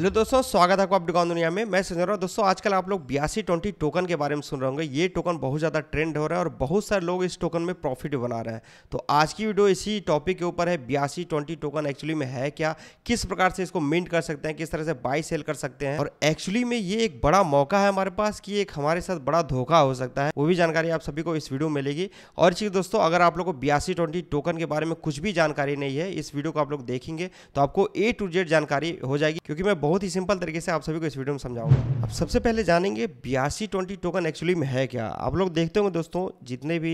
hello दोस्तों स्वागत है आपको आप दुकान दुनिया में मैं सुन रहा हूँ दोस्तों आजकल आप लोग बयासी ट्वेंटी टोकन के बारे में सुन रहे होंगे ये टोकन बहुत ज़्यादा ट्रेंड हो रहा है और बहुत सारे लोग इस टोकन में प्रॉफिट बना रहे हैं तो आज की वीडियो इसी टॉपिक के ऊपर है बयासी ट्वेंटी टोकन एक्चुअली में है क्या किस प्रकार से इसको मिंट कर सकते हैं किस तरह से बाई सेल कर सकते हैं और एक्चुअली में ये एक बड़ा मौका है हमारे पास कि एक हमारे साथ बड़ा धोखा हो सकता है वो भी जानकारी आप सभी को इस वीडियो में मिलेगी और चीज़ दोस्तों अगर आप लोग को बयासी ट्वेंटी टोकन के बारे में कुछ भी जानकारी नहीं है इस वीडियो को आप लोग देखेंगे तो आपको ए टू जेड जानकारी हो जाएगी क्योंकि मैं बहुत ही सिंपल तरीके से आप सभी को इस वीडियो में समझाऊंगा अब सबसे पहले जानेंगे बियासी ट्वेंटी टोकन एक्चुअली में है क्या आप लोग देखते होंगे दोस्तों जितने भी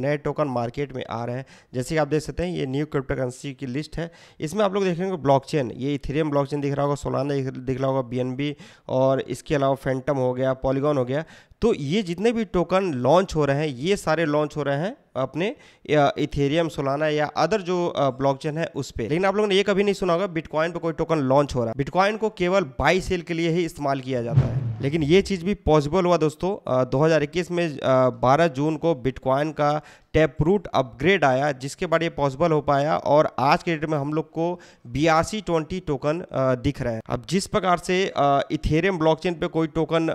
नए टोकन मार्केट में आ रहे हैं जैसे कि आप देख सकते हैं ये न्यू क्रिप्टो करेंसी की लिस्ट है इसमें आप लोग देखेंगे ब्लॉकचेन ये इथेरियम ब्लॉकचेन दिख रहा होगा सोलाना दिख रहा होगा बी और इसके अलावा फैंटम हो गया पॉलीगॉन हो गया तो ये जितने भी टोकन लॉन्च हो रहे हैं ये सारे लॉन्च हो रहे हैं अपने इथेरियम सोलाना या अदर जो ब्लॉकचेन है उस पर लेकिन आप लोगों ने ये कभी नहीं सुना होगा बिटकॉइन पर कोई टोकन लॉन्च हो रहा है बिटकॉइन को केवल बाई सेल के लिए ही इस्तेमाल किया जाता है लेकिन ये चीज़ भी पॉसिबल हुआ दोस्तों 2021 में 12 जून को बिटकॉइन का टैप रूट अपग्रेड आया जिसके बाद ये पॉसिबल हो पाया और आज के डेट में हम लोग को बियासी ट्वेंटी टोकन दिख रहे हैं अब जिस प्रकार से इथेरियम ब्लॉकचेन पे कोई टोकन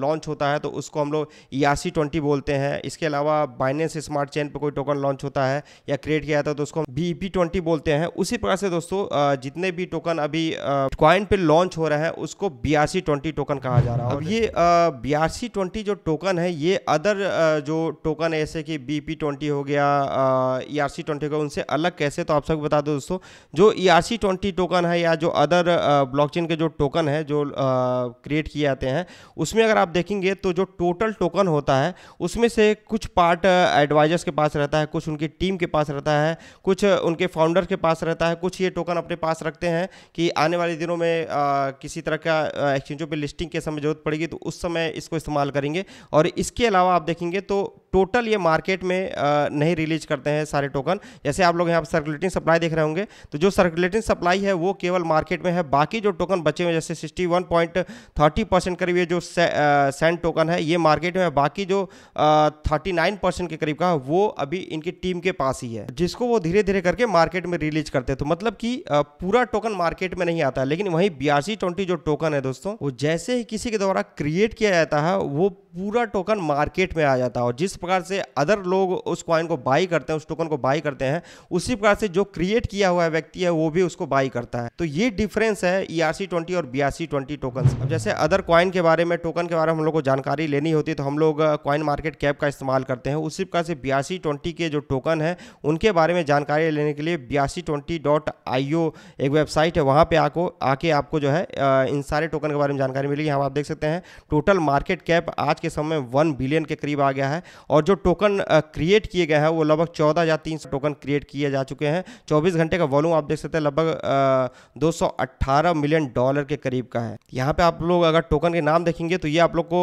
लॉन्च होता है तो उसको हम लोग इयासी e ट्वेंटी बोलते हैं इसके अलावा बाइनेंस स्मार्ट चेन पे कोई टोकन लॉन्च होता है या क्रिएट किया जाता है तो उसको हम बी e ट्वेंटी बोलते हैं उसी प्रकार से दोस्तों जितने भी टोकन अभी क्वाइन पे लॉन्च हो रहे हैं उसको बियासी ट्वेंटी टोकन कहा जा रहा है अब ये बियासी ट्वेंटी जो टोकन है ये अदर जो टोकन ऐसे कि बी ट्वेंटी e हो गया ई आर सी ट्वेंटी होगा उनसे अलग कैसे तो आप सबको बता दो दोस्तों जो E R C twenty token है या जो अदर ब्लॉकचेन के जो टोकन है जो क्रिएट किए जाते हैं उसमें अगर आप देखेंगे तो जो टोटल टोकन होता है उसमें से कुछ पार्ट एडवाइजर्स के पास रहता है कुछ उनकी टीम के पास रहता है कुछ उनके फाउंडर के पास रहता है कुछ ये टोकन अपने पास रखते हैं कि आने वाले दिनों में किसी तरह का एक्सचेंजों पर लिस्टिंग के समय जरूरत पड़ेगी तो उस समय इसको इस्तेमाल करेंगे और इसके अलावा आप देखेंगे तो टोटल ये मार्केट में नहीं रिलीज करते हैं सारे टोकन जैसे आप लोग यहाँ पर सर्कुलेटिंग सप्लाई देख रहे होंगे तो जो सर्कुलेटिंग सप्लाई है वो केवल मार्केट में है बाकी जो टोकन बचे हुए जैसे sixty one point thirty percent करीब ये जो सेंड टोकन है ये मार्केट में बाकी जो थर्टी नाइन परसेंट के करीब का वो अभी इनकी टीम के पास ही है जिसको वो धीरे धीरे करके मार्केट में रिलीज करते हैं तो मतलब कि पूरा टोकन मार्केट में नहीं आता लेकिन वहीं बी ट्वेंटी जो टोकन है दोस्तों वो जैसे ही किसी के द्वारा क्रिएट किया जाता है वो पूरा टोकन मार्केट में आ जाता है और जिस प्रकार से अदर लोग उस कॉइन को बाई करते हैं उस टोकन को बाई करते हैं उसी प्रकार से जो क्रिएट किया हुआ व्यक्ति है वो भी उसको बाई करता है तो ये डिफरेंस है ई e ट्वेंटी और B R C twenty token अब जैसे अदर कॉइन के बारे में टोकन के बारे में हम लोग को जानकारी लेनी होती है तो हम लोग कॉइन मार्केट कैप का इस्तेमाल करते हैं उसी प्रकार से बयासी ट्वेंटी के जो टोकन है उनके बारे में जानकारी लेने के लिए बयासी ट्वेंटी डॉट आई ओ एक वेबसाइट है वहाँ पे आको आके आपको जो है uh, इन सारे टोकन के बारे में जानकारी मिलेगी यहाँ आप देख सकते हैं टोटल मार्केट कैप आज के समय वन बिलियन के करीब आ गया है और जो टोकन क्रिएट किए गए हैं वो लगभग चौदह या तीन सौ टोकन क्रिएट किए जा चुके हैं चौबीस घंटे का वॉल्यूम आप देख सकते हैं लगभग दो सौ अट्ठारह मिलियन डॉलर के करीब का है यहाँ पे आप लोग अगर टोकन के नाम देखेंगे तो ये आप लोग को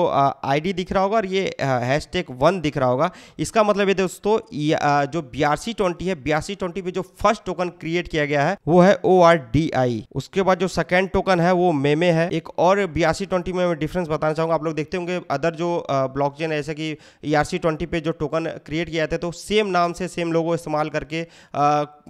आई दिख रहा होगा और ये हैश टैग वन दिख रहा होगा इसका मतलब ये दोस्तों जो बी ट्वेंटी है बी ट्वेंटी पे जो फर्स्ट टोकन क्रिएट किया गया है वो है ओ आर डी आई उसके बाद जो सेकेंड टोकन है वो मेमे है एक और बी ट्वेंटी में डिफरेंस बताना चाहूँगा आप लोग देखते होंगे अदर जो ब्लॉक जैसे ऐसे कि E R C twenty twenty पे जो टोकन क्रिएट किया जाता है तो सेम नाम से सेम लोगों इस्तेमाल करके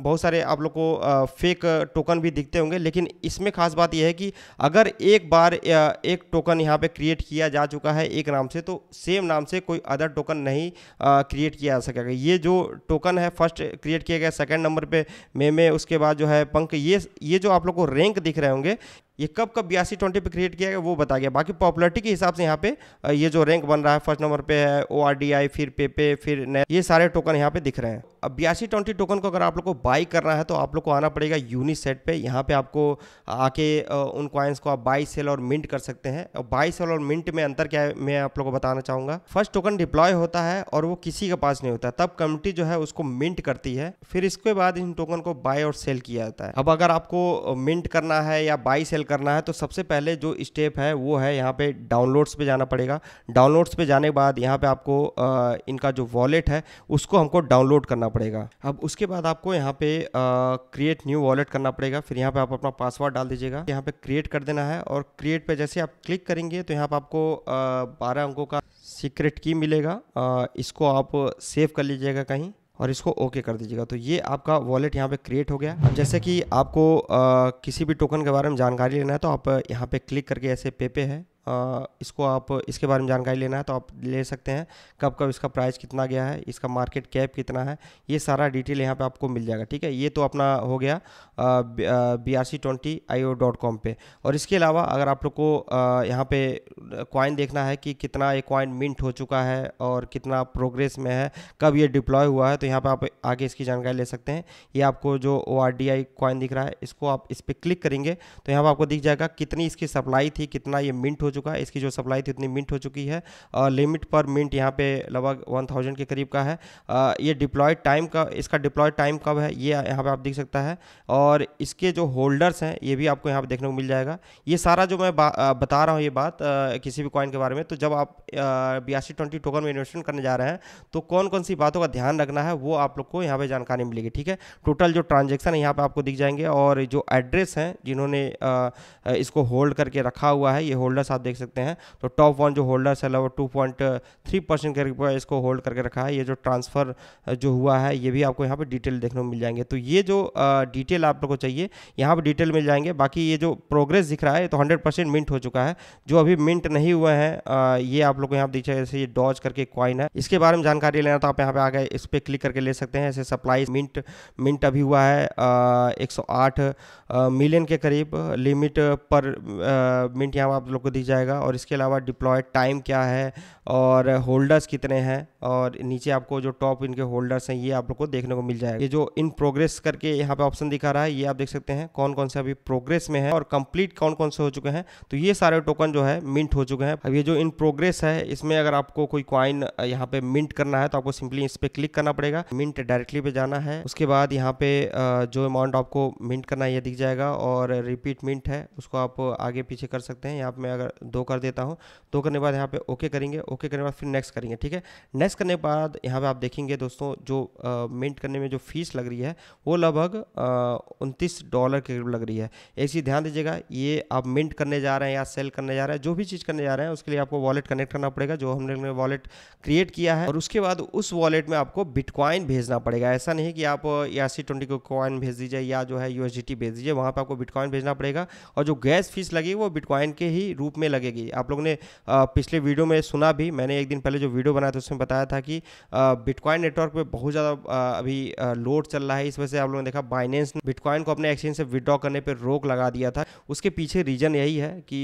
बहुत सारे आप लोग को फेक टोकन भी दिखते होंगे लेकिन इसमें खास बात यह है कि अगर एक बार एक टोकन यहाँ पे क्रिएट किया जा चुका है एक नाम से तो सेम नाम से कोई अदर टोकन नहीं क्रिएट किया जा सकेगा ये जो टोकन है फर्स्ट क्रिएट किया गया सेकेंड नंबर पर मे में उसके बाद जो है पंख ये ये जो आप लोग को रैंक दिख रहे होंगे ये कब कब बयासी ट्वेंटी पे क्रिएट किया गया वो बता गया बाकी पॉपुलरिटी के हिसाब से यहाँ पे ये जो रैंक बन रहा है फर्स्ट नंबर पे है ओ फिर पेपे -पे, फिर ये सारे टोकन यहाँ पे दिख रहे हैं अब बयासी ट्वेंटी टोकन को अगर आप लोग को बाई करना है तो आप लोग को आना पड़ेगा यूनी सेट पे यहाँ पे आपको आके उन कॉइन्स को आप बाई सेल और मिंट कर सकते हैं और बाई सेल और मिंट में अंतर क्या है मैं आप लोग को बताना चाहूँगा फर्स्ट टोकन डिप्लॉय होता है और वो किसी के पास नहीं होता तब कमिटी जो है उसको मिंट करती है फिर इसके बाद इन टोकन को बाय और सेल किया जाता है अब अगर आपको मिंट करना है या बाई सेल करना है तो सबसे पहले जो स्टेप है वो है यहाँ पे डाउनलोड्स पे जाना पड़ेगा डाउनलोड्स पे जाने के बाद यहाँ पे आपको इनका जो वॉलेट है उसको हमको डाउनलोड करना करना पड़ेगा अब उसके बाद आपको यहाँ पे क्रिएट न्यू वॉलेट करना पड़ेगा फिर यहाँ पे आप अपना पासवर्ड डाल दीजिएगा यहाँ पे क्रिएट कर देना है और क्रिएट पे जैसे आप क्लिक करेंगे तो यहाँ पे आपको बारह अंकों का सीक्रेट की मिलेगा आ, इसको आप सेव कर लीजिएगा कहीं और इसको ओके कर दीजिएगा तो ये आपका वॉलेट यहाँ पे क्रिएट हो गया अब जैसे कि आपको आ, किसी भी टोकन के बारे में जानकारी लेना है तो आप यहाँ पे क्लिक करके ऐसे पेपे है इसको आप इसके बारे में जानकारी लेना है तो आप ले सकते हैं कब कब इसका प्राइस कितना गया है इसका मार्केट कैप कितना है ये सारा डिटेल यहाँ पे आपको मिल जाएगा ठीक है ये तो अपना हो गया B R C twenty I O dot com पर और इसके अलावा अगर आप लोग को यहाँ पे कॉइन देखना है कि कितना ये कॉइन मिंट हो चुका है और कितना प्रोग्रेस में है कब ये डिप्लॉय हुआ है तो यहाँ पर आप आगे इसकी जानकारी ले सकते हैं ये आपको जो O R D I coin दिख रहा है इसको आप इस पर क्लिक करेंगे तो यहाँ पर आपको दिख जाएगा कितनी इसकी सप्लाई थी कितना ये मिंट हो हो चुका है इसकी जो सप्लाई थी उतनी मिंट हो चुकी है लिमिट पर मिंट यहाँ पे लगभग वन थाउजेंड के करीब का है आ, ये डिप्लॉयड टाइम का इसका डिप्लॉयड टाइम कब है ये यहाँ पे आप देख सकता है और इसके जो होल्डर्स हैं ये भी आपको यहाँ पे देखने को मिल जाएगा ये सारा जो मैं बता रहा हूँ ये बात आ, किसी भी कॉइन के बारे में तो जब आप बी टोकन में इन्वेस्टमेंट करने जा रहे हैं तो कौन कौन सी बातों का ध्यान रखना है वो आप लोग को यहाँ पर जानकारी मिलेगी ठीक है टोटल जो ट्रांजेक्शन है यहाँ पर आपको दिख जाएंगे और जो एड्रेस हैं जिन्होंने इसको होल्ड करके रखा हुआ है ये होल्डर्स आप देख सकते हैं तो टॉप वन जो होल्डर्स है वो टू पॉइंट थ्री परसेंट करके इसको होल्ड करके रखा है ये जो ट्रांसफ़र uh, जो हुआ है ये भी आपको यहाँ पर डिटेल देखने को मिल जाएंगे तो ये जो डिटेल uh, आप लोग को चाहिए यहाँ पर डिटेल मिल जाएंगे बाकी ये जो प्रोग्रेस दिख रहा है तो हंड्रेड मिंट हो चुका है जो अभी मिंट नहीं हुए हैं uh, ये आप लोग को यहाँ पर दिखाई जैसे ये डॉज करके क्वाइन है इसके बारे में जानकारी लेना तो आप यहाँ पर आ गए इस पर क्लिक करके ले सकते हैं ऐसे सप्लाई मिंट मिंट अभी हुआ है एक मिलियन के करीब लिमिट पर मिनट यहाँ आप लोग को दी जाएगा और इसके अलावा डिप्लॉय टाइम क्या है और होल्डर्स कितने हैं और नीचे आपको जो टॉप इनके होल्डर्स हैं ये आप लोग को देखने को मिल जाएगा ये जो इन प्रोग्रेस करके यहाँ पे ऑप्शन दिखा रहा है ये आप देख सकते हैं कौन कौन से अभी प्रोग्रेस में है और कंप्लीट कौन कौन से हो चुके हैं तो ये सारे टोकन जो है मिंट हो चुके हैं अब ये जो इन प्रोग्रेस है इसमें अगर आपको कोई क्वाइन यहाँ पे मिंट करना है तो आपको सिंपली इस पर क्लिक करना पड़ेगा मिंट डायरेक्टली पे जाना है उसके बाद यहाँ पे जो अमाउंट आपको मिंट करना है ये दिख जाएगा और रिपीट मिंट है उसको आप आगे पीछे कर सकते हैं यहाँ पे अगर दो कर देता हूँ दो करने बाद यहाँ पे ओके करेंगे ओके करने बाद फिर नेक्स्ट करेंगे ठीक है नेक्स्ट करने के बाद यहाँ पे आप देखेंगे दोस्तों जो मेंट करने में जो फीस लग रही है वो लगभग उनतीस डॉलर के करीब लग रही है एक चीज़ ध्यान दीजिएगा ये आप मिंट करने जा रहे हैं या सेल करने जा रहे हैं जो भी चीज़ करने जा रहे हैं उसके लिए आपको वॉलेट कनेक्ट करना पड़ेगा जो हमने वॉलेट क्रिएट किया है और उसके बाद उस वॉलेट में आपको बिटकॉइन भेजना पड़ेगा ऐसा नहीं कि आप या सी ट्वेंटी को कॉइन भेज दीजिए या जो है यूएसडीटी भेज दीजिए वहाँ पर आपको बिटकॉइन भेजना पड़ेगा और जो गैस फीस लगी वो बिटकॉइन के ही रूप में में लगेगी आप लोगों ने पिछले वीडियो में सुना भी मैंने एक दिन पहले जो वीडियो बनाया था उसमें बताया था कि बिटकॉइन नेटवर्क पर बहुत ज़्यादा अभी लोड चल रहा है इस वजह से आप लोगों ने देखा बाइनेंस ने बिटकॉइन को अपने एक्सचेंज से विदड्रॉ करने पर रोक लगा दिया था उसके पीछे रीजन यही है कि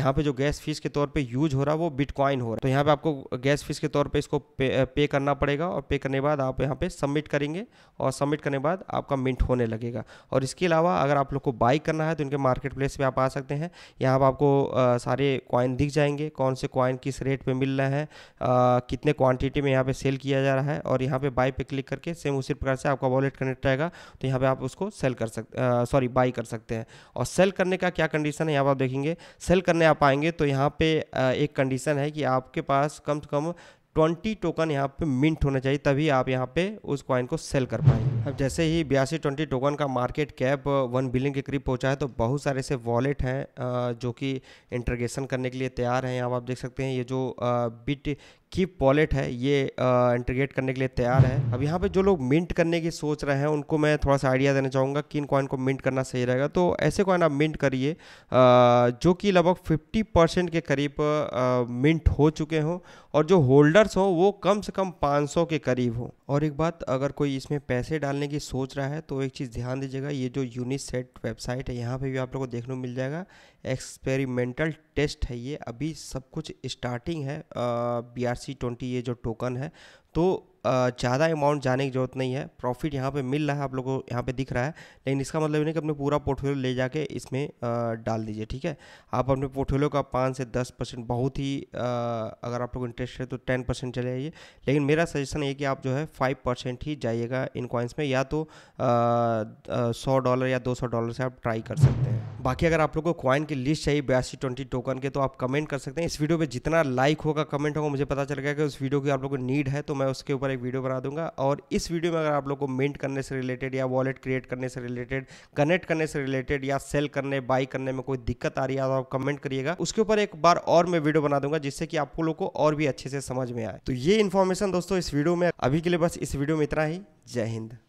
यहाँ पर जो गैस फीस के तौर पर यूज हो रहा वो बिटकॉइन हो रहा है तो यहाँ पर आपको गैस फीस के तौर पर इसको पे, करना पड़ेगा और पे करने बाद आप यहाँ पर सबमिट करेंगे और सबमिट करने बाद आपका मिंट होने लगेगा और इसके अलावा अगर आप लोग को बाई करना है तो इनके मार्केट प्लेस पर आप आ सकते हैं यहाँ पर आपको आ, सारे सारे कॉइन दिख जाएंगे कौन से कॉइन किस रेट पे मिल रहा है आ, कितने क्वांटिटी में यहाँ पे सेल किया जा रहा है और यहाँ पे बाय पे क्लिक करके सेम उसी प्रकार से आपका वॉलेट कनेक्ट रहेगा तो यहाँ पे आप उसको सेल कर सकते सॉरी बाई कर सकते हैं और सेल करने का क्या कंडीशन है यहाँ पर आप देखेंगे सेल करने आप आएंगे तो यहाँ पे आ, एक कंडीशन है कि आपके पास कम से कम ट्वेंटी टोकन यहाँ पे मिंट होना चाहिए तभी आप यहाँ पे उस कॉइन को सेल कर पाएंगे अब जैसे ही बयासी ट्वेंटी टोकन का मार्केट कैप वन बिलियन के करीब पहुँचा है तो बहुत सारे ऐसे वॉलेट हैं uh, जो कि इंटरगेशन करने के लिए तैयार हैं यहाँ आप देख सकते हैं ये जो बिट uh, की पॉलेट है ये इंटीग्रेट करने के लिए तैयार है अब यहाँ पे जो लोग मिंट करने की सोच रहे हैं उनको मैं थोड़ा सा आइडिया देना चाहूँगा कि इन कॉइन को मिंट करना सही रहेगा तो ऐसे कॉइन आप मिंट करिए जो कि लगभग 50 परसेंट के करीब मिंट हो चुके हों और जो होल्डर्स हों वो कम से कम 500 के करीब हों और एक बात अगर कोई इसमें पैसे डालने की सोच रहा है तो एक चीज़ ध्यान दीजिएगा ये जो यूनिसेट वेबसाइट है यहाँ पर भी आप लोग को देखने को मिल जाएगा एक्सपेरिमेंटल टेस्ट है ये अभी सब कुछ स्टार्टिंग है बी आर सी ट्वेंटी ये जो टोकन है तो ज़्यादा अमाउंट जाने की जरूरत नहीं है प्रॉफिट यहाँ पे मिल रहा है आप लोगों को यहाँ पे दिख रहा है लेकिन इसका मतलब नहीं कि अपने पूरा पोर्टफोलियो ले जाके इसमें डाल दीजिए ठीक है आप अपने पोर्टफोलियो का पाँच से दस परसेंट बहुत ही अगर आप लोग इंटरेस्ट है तो टेन परसेंट चले जाइए लेकिन मेरा सजेशन ये कि आप जो है फाइव परसेंट ही जाइएगा इन कॉइन्स में या तो सौ डॉलर या दो सौ डॉलर से आप ट्राई कर सकते हैं बाकी अगर आप लोग को कॉइन की लिस्ट चाहिए बयासी ट्वेंटी टोकन के तो आप कमेंट कर सकते हैं इस वीडियो पर जितना लाइक होगा कमेंट होगा मुझे पता चल गया कि उस वीडियो की आप लोग को नीड है तो मैं उसके ऊपर एक वीडियो बना दूंगा और इस वीडियो में अगर आप लोग को मिंट करने से रिलेटेड या वॉलेट क्रिएट करने से रिलेटेड कनेक्ट करने से रिलेटेड या सेल करने बाई करने में कोई दिक्कत आ रही है तो आप कमेंट करिएगा उसके ऊपर एक बार और मैं वीडियो बना दूंगा जिससे कि आप लोग को और भी अच्छे से समझ में आए तो ये इन्फॉर्मेशन दोस्तों इस वीडियो में अभी के लिए बस इस वीडियो में इतना ही जय हिंद